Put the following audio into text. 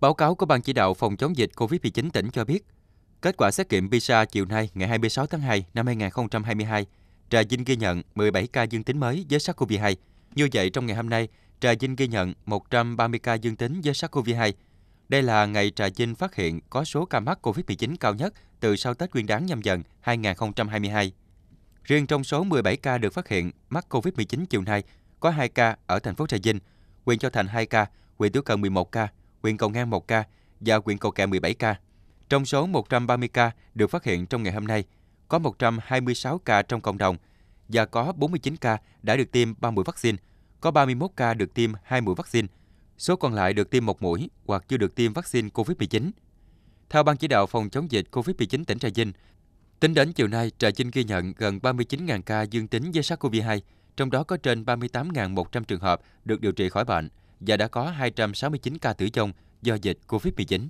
Báo cáo của Ban chỉ đạo phòng chống dịch COVID-19 tỉnh cho biết, kết quả xét nghiệm PISA chiều nay ngày 26 tháng 2 năm 2022, Trà Vinh ghi nhận 17 ca dương tính mới với SARS-CoV-2. Như vậy, trong ngày hôm nay, Trà Vinh ghi nhận 130 ca dương tính với SARS-CoV-2. Đây là ngày Trà Vinh phát hiện có số ca mắc COVID-19 cao nhất từ sau Tết Nguyên đán nhâm dần 2022. Riêng trong số 17 ca được phát hiện mắc COVID-19 chiều nay, có 2 ca ở thành phố Trà Vinh, huyện Châu Thành 2 ca, huyện Tiểu Cần 11 ca, huyện Cầu Ngang 1 ca và huyện Cầu Kè 17 ca. Trong số 130 ca được phát hiện trong ngày hôm nay, có 126 ca trong cộng đồng và có 49 ca đã được tiêm 3 mũi vaccine, có 31 ca được tiêm 2 mũi vaccine, số còn lại được tiêm một mũi hoặc chưa được tiêm vaccine COVID-19. Theo Ban Chỉ đạo Phòng chống dịch COVID-19 tỉnh Trà Vinh, tính đến chiều nay, Trà Vinh ghi nhận gần 39.000 ca dương tính với SARS-CoV-2, trong đó có trên 38.100 trường hợp được điều trị khỏi bệnh, và đã có 269 ca tử vong do dịch COVID-19.